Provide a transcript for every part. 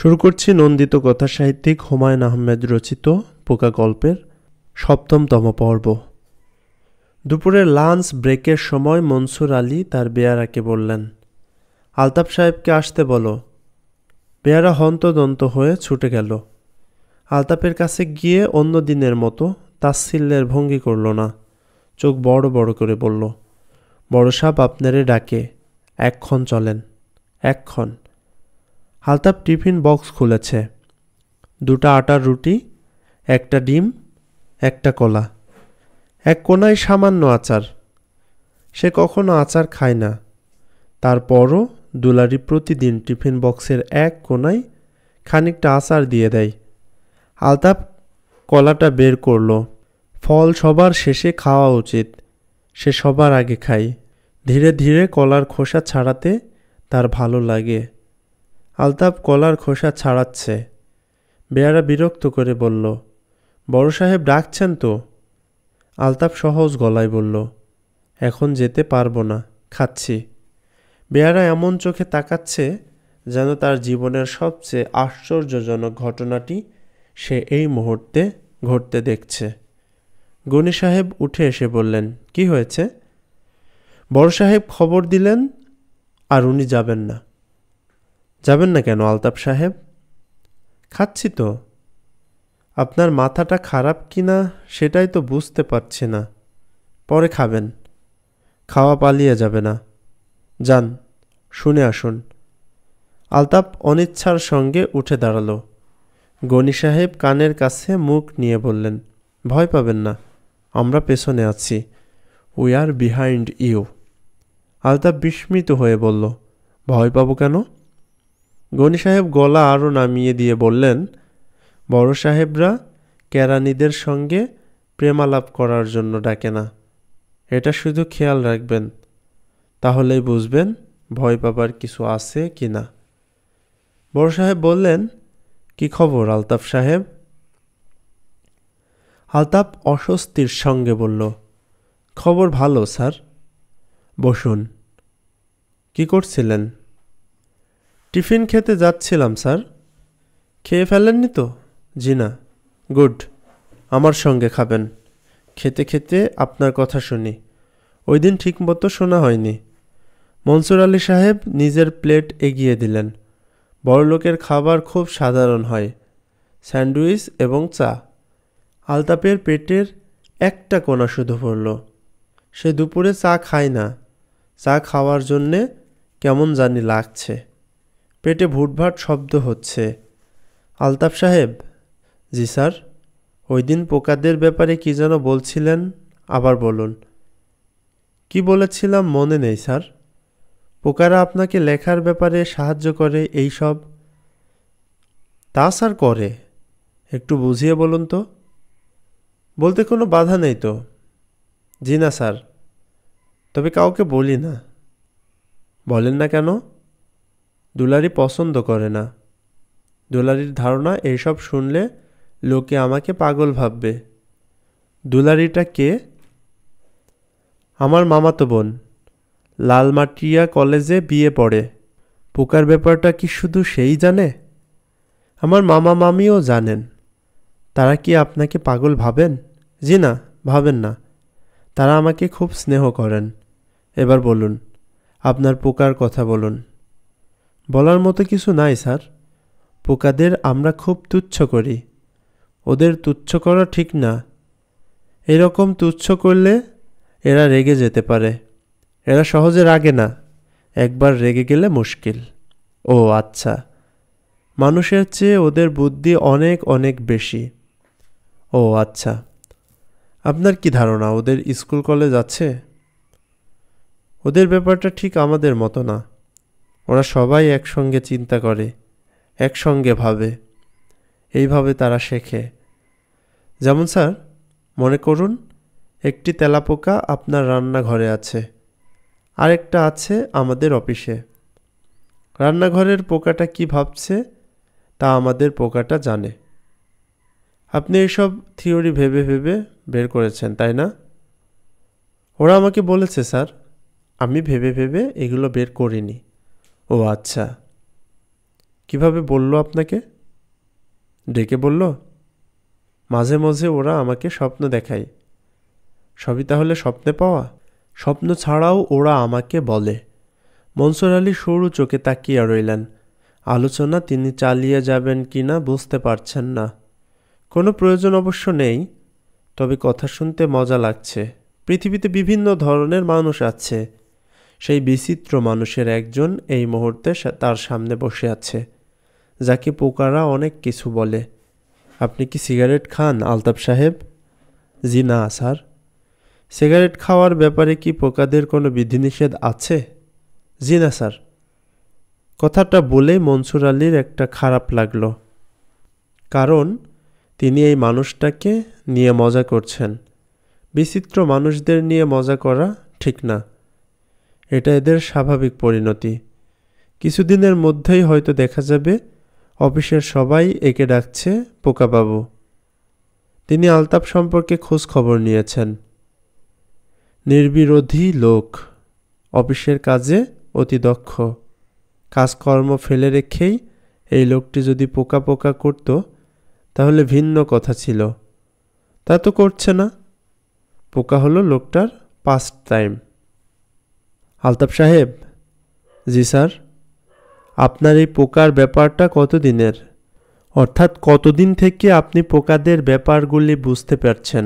শুরু করছি নন্দিত কথা সাহিত্যিক হুমায়ুন আহমেদ রচিত পোকা গল্পের সপ্তমতম পর্ব দুপুরের লাঞ্চ ব্রেকের সময় মনসুর আলী তার বেয়ারাকে বললেন আলতাফ সাহেবকে আসতে বলো বেয়ারা হন্তদন্ত হয়ে ছুটে গেল আলতাপের কাছে গিয়ে অন্য দিনের মতো তাসিল্যের ভঙ্গি করল না চোখ বড় বড় করে বলল বড় সাপ আপনারে ডাকে এক্ষণ চলেন একক্ষণ হালতাপ টিফিন বক্স খুলেছে দুটা আটার রুটি একটা ডিম একটা কলা এক কোনায় সামান্য আচার সে কখনো আচার খায় না তারপরও দুলারি প্রতিদিন টিফিন বক্সের এক কোনায় খানিকটা আচার দিয়ে দেয় আলতাপ কলাটা বের করলো ফল সবার শেষে খাওয়া উচিত সে সবার আগে খায় ধীরে ধীরে কলার খোসা ছাড়াতে তার ভালো লাগে আলতাপ কলার খোসা ছাড়াচ্ছে বেয়ারা বিরক্ত করে বলল বড় সাহেব ডাকছেন তো আলতাপ সহজ গলায় বলল এখন যেতে পারবো না খাচ্ছি বেয়ারা এমন চোখে তাকাচ্ছে যেন তার জীবনের সবচেয়ে আশ্চর্যজনক ঘটনাটি সে এই মুহূর্তে ঘটতে দেখছে গণি সাহেব উঠে এসে বললেন কি হয়েছে বড় সাহেব খবর দিলেন আর উনি যাবেন না যাবেন না কেন আলতাপ সাহেব খাচ্ছি তো আপনার মাথাটা খারাপ কি না সেটাই তো বুঝতে পারছি না পরে খাবেন খাওয়া পালিয়ে যাবে না যান শুনে আসুন আলতাপ অনিচ্ছার সঙ্গে উঠে দাঁড়ালো গণি সাহেব কানের কাছে মুখ নিয়ে বললেন ভয় পাবেন না আমরা পেছনে আছি we are behind you Altaf বিস্মিত হয়ে বলল ভয় পাবো কেন গনি সাহেব গলা আরও নামিয়ে দিয়ে বললেন বড় সাহেবরা কেরানিদের সঙ্গে প্রেমালাপ করার জন্য ডাকে না এটা শুধু খেয়াল রাখবেন তাহলেই বুঝবেন ভয় পাবার কিছু আছে কি না বড় সাহেব বললেন কি খবর আলতাফ সাহেব আলতাফ অস্বস্তির সঙ্গে বলল খবর ভালো স্যার বসুন কি করছিলেন টিফিন খেতে যাচ্ছিলাম স্যার খেয়ে ফেলেননি তো জি না গুড আমার সঙ্গে খাবেন খেতে খেতে আপনার কথা শুনি ওই দিন ঠিকমতো শোনা হয়নি মনসুর আলী সাহেব নিজের প্লেট এগিয়ে দিলেন বড়লোকের খাবার খুব সাধারণ হয় স্যান্ডউইচ এবং চা আলতাপের পেটের একটা কোনা শুধু পড়ল সে দুপুরে চা খায় না চা খাওয়ার জন্যে কেমন জানি লাগছে পেটে ভুটভাট শব্দ হচ্ছে আলতাফ সাহেব জি স্যার ওই দিন পোকাদের ব্যাপারে কি যেন বলছিলেন আবার বলুন কি বলেছিলাম মনে নেই স্যার পোকারা আপনাকে লেখার ব্যাপারে সাহায্য করে এই সব তা স্যার করে একটু বুঝিয়ে বলুন তো বলতে কোনো বাধা নেই তো জি না স্যার তবে কাউকে বলি না বলেন না কেন দুলারি পছন্দ করে না দুলারির ধারণা এসব শুনলে লোকে আমাকে পাগল ভাববে দুলারিটা কে আমার মামাতো বোন লালমাটিয়া কলেজে বিয়ে পড়ে পোকার ব্যাপারটা কি শুধু সেই জানে আমার মামা মামিও জানেন তারা কি আপনাকে পাগল ভাবেন জি না ভাবেন না তারা আমাকে খুব স্নেহ করেন এবার বলুন আপনার পোকার কথা বলুন বলার মতো কিছু নাই স্যার পোকাদের আমরা খুব তুচ্ছ করি ওদের তুচ্ছ করা ঠিক না এরকম তুচ্ছ করলে এরা রেগে যেতে পারে এরা সহজে রাগে না একবার রেগে গেলে মুশকিল ও আচ্ছা মানুষের চেয়ে ওদের বুদ্ধি অনেক অনেক বেশি ও আচ্ছা আপনার কি ধারণা ওদের স্কুল কলেজ আছে ওদের ব্যাপারটা ঠিক আমাদের মতো না ওরা সবাই একসঙ্গে চিন্তা করে একসঙ্গে ভাবে এইভাবে তারা শেখে যেমন স্যার মনে করুন একটি তেলাপোকা আপনার রান্নাঘরে আছে আরেকটা আছে আমাদের অফিসে রান্নাঘরের পোকাটা কি ভাবছে তা আমাদের পোকাটা জানে আপনি এসব থিওরি ভেবে ভেবে বের করেছেন তাই না ওরা আমাকে বলেছে স্যার আমি ভেবে ভেবে এগুলো বের করিনি ও আচ্ছা কিভাবে বলল আপনাকে ডেকে বলল মাঝে মাঝে ওরা আমাকে স্বপ্ন দেখায় সবই তাহলে স্বপ্নে পাওয়া স্বপ্ন ছাড়াও ওরা আমাকে বলে মনসুর আলী সরু চোখে তাকিয়ে রইলেন আলোচনা তিনি চালিয়ে যাবেন কি না বুঝতে পারছেন না কোনো প্রয়োজন অবশ্য নেই তবে কথা শুনতে মজা লাগছে পৃথিবীতে বিভিন্ন ধরনের মানুষ আছে সেই বিচিত্র মানুষের একজন এই মুহূর্তে তার সামনে বসে আছে যাকে পোকারা অনেক কিছু বলে আপনি কি সিগারেট খান আলতাফ সাহেব জি না স্যার সিগারেট খাওয়ার ব্যাপারে কি পোকাদের কোনো বিধিনিষেধ আছে জি না স্যার কথাটা বলে মনসুর আলীর একটা খারাপ লাগলো কারণ তিনি এই মানুষটাকে নিয়ে মজা করছেন বিচিত্র মানুষদের নিয়ে মজা করা ঠিক না এটা এদের স্বাভাবিক পরিণতি কিছুদিনের মধ্যেই হয়তো দেখা যাবে অফিসের সবাই একে ডাকছে পোকাবাবু তিনি আলতাপ সম্পর্কে খোঁজ খবর নিয়েছেন নির্বিরোধী লোক অফিসের কাজে অতি দক্ষ কাজকর্ম ফেলে রেখেই এই লোকটি যদি পোকা পোকা করত তাহলে ভিন্ন কথা ছিল তা তো করছে না পোকা হলো লোকটার পাস্ট টাইম আলতাফ সাহেব জি স্যার আপনার এই পোকার ব্যাপারটা কতদিনের অর্থাৎ কতদিন থেকে আপনি পোকাদের ব্যাপারগুলি বুঝতে পারছেন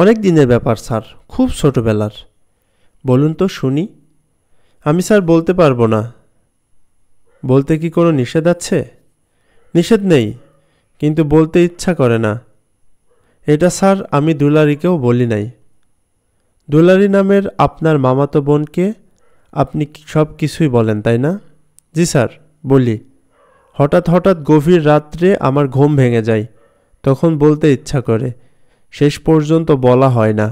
অনেক দিনের ব্যাপার স্যার খুব ছোটোবেলার বলুন তো শুনি আমি স্যার বলতে পারবো না বলতে কি কোনো নিষেধ আছে নিষেধ নেই কিন্তু বলতে ইচ্ছা করে না এটা স্যার আমি দুলারিকেও বলি নাই দুলারি নামের আপনার মামাতো বোনকে আপনি সব কিছুই বলেন তাই না জি স্যার বলি হঠাৎ হঠাৎ গভীর রাত্রে আমার ঘুম ভেঙে যায় তখন বলতে ইচ্ছা করে শেষ পর্যন্ত বলা হয় না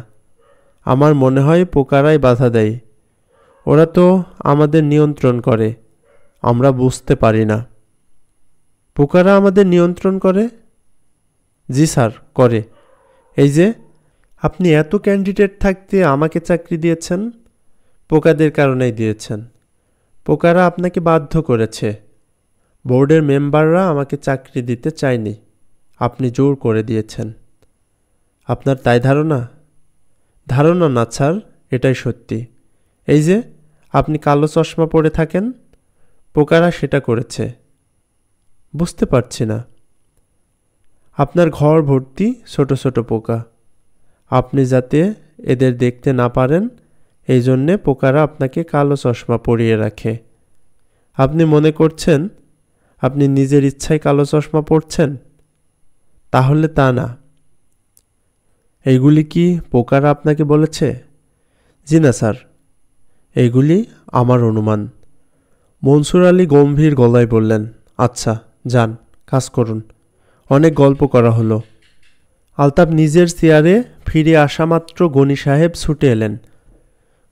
আমার মনে হয় পোকারাই বাধা দেয় ওরা তো আমাদের নিয়ন্ত্রণ করে আমরা বুঝতে পারি না পোকারা আমাদের নিয়ন্ত্রণ করে জি স্যার করে এই যে আপনি এত ক্যান্ডিডেট থাকতে আমাকে চাকরি দিয়েছেন পোকাদের কারণেই দিয়েছেন পোকারা আপনাকে বাধ্য করেছে বোর্ডের মেম্বাররা আমাকে চাকরি দিতে চায়নি আপনি জোর করে দিয়েছেন আপনার তাই ধারণা ধারণা না স্যার এটাই সত্যি এই যে আপনি কালো চশমা পরে থাকেন পোকারা সেটা করেছে বুঝতে পারছি না আপনার ঘর ভর্তি ছোট ছোট পোকা আপনি যাতে এদের দেখতে না পারেন এই জন্যে পোকারা আপনাকে কালো চশমা পরিয়ে রাখে আপনি মনে করছেন আপনি নিজের ইচ্ছায় কালো চশমা পরছেন তাহলে তা না এইগুলি কি পোকারা আপনাকে বলেছে জি না স্যার এইগুলি আমার অনুমান মনসুর আলী গম্ভীর গলায় বললেন আচ্ছা যান কাজ করুন অনেক গল্প করা হলো আলতাফ নিজের চেয়ারে ফিরে আসামাত্র গণি সাহেব ছুটে এলেন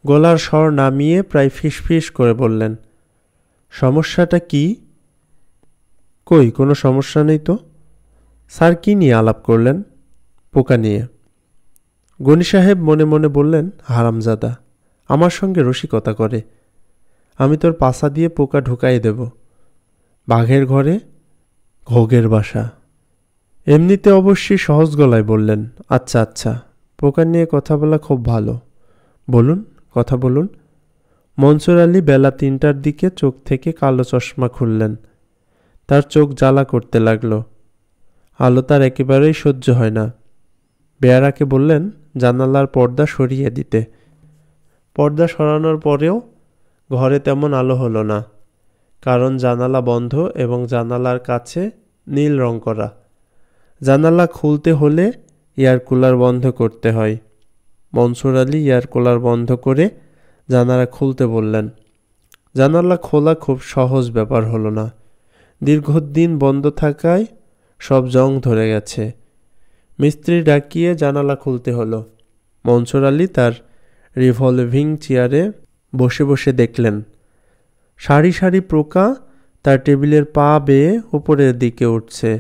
গলার স্বর নামিয়ে প্রায় ফিসফিস করে বললেন সমস্যাটা কি কই কোনো সমস্যা নেই তো স্যার কী নিয়ে আলাপ করলেন পোকা নিয়ে গণি সাহেব মনে মনে বললেন হারামজাদা আমার সঙ্গে রসিকতা করে আমি তোর পাশা দিয়ে পোকা ঢুকাই দেব বাঘের ঘরে ঘোগের বাসা এমনিতে অবশ্যই সহজ গলায় বললেন আচ্ছা আচ্ছা পোকা নিয়ে কথা বলা খুব ভালো বলুন কথা বলুন মনসুর আলী বেলা তিনটার দিকে চোখ থেকে কালো চশমা খুললেন তার চোখ জ্বালা করতে লাগলো আলো তার একেবারেই সহ্য হয় না বেয়ারাকে বললেন জানালার পর্দা সরিয়ে দিতে পর্দা সরানোর পরেও ঘরে তেমন আলো হলো না কারণ জানালা বন্ধ এবং জানালার কাছে নীল রং করা জানালা খুলতে হলে এয়ার কুলার বন্ধ করতে হয় মনসুর আলী এয়ার কুলার বন্ধ করে জানালা খুলতে বললেন জানালা খোলা খুব সহজ ব্যাপার হলো না দীর্ঘদিন বন্ধ থাকায় সব জং ধরে গেছে মিস্ত্রি ডাকিয়ে জানালা খুলতে হলো মনসুর আলী তার রিভলভিং চেয়ারে বসে বসে দেখলেন সারি সারি প্রকা তার টেবিলের পা বেয়ে উপরের দিকে উঠছে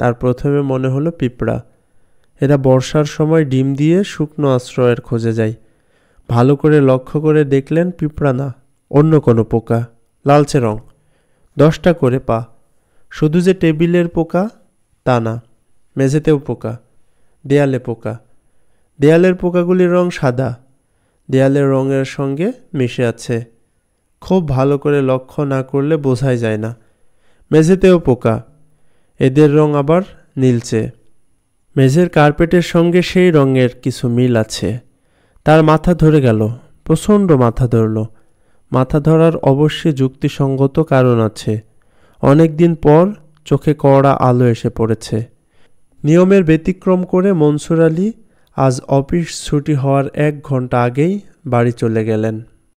তার প্রথমে মনে হলো পিঁপড়া এরা বর্ষার সময় ডিম দিয়ে শুকনো আশ্রয়ের খোঁজে যায় ভালো করে লক্ষ্য করে দেখলেন পিঁপড়া না অন্য কোনো পোকা লালচে রং দশটা করে পা শুধু যে টেবিলের পোকা তা না মেঝেতেও পোকা দেয়ালে পোকা দেয়ালের পোকাগুলির রং সাদা দেয়ালের রঙের সঙ্গে মিশে আছে খুব ভালো করে লক্ষ্য না করলে বোঝাই যায় না মেঝেতেও পোকা এদের রং আবার নীলচে মেঝের কার্পেটের সঙ্গে সেই রঙের কিছু মিল আছে তার মাথা ধরে গেল প্রচণ্ড মাথা ধরল মাথা ধরার অবশ্যই যুক্তিসঙ্গত কারণ আছে অনেক দিন পর চোখে কড়া আলো এসে পড়েছে নিয়মের ব্যতিক্রম করে মনসুর আলী আজ অফিস ছুটি হওয়ার এক ঘন্টা আগেই বাড়ি চলে গেলেন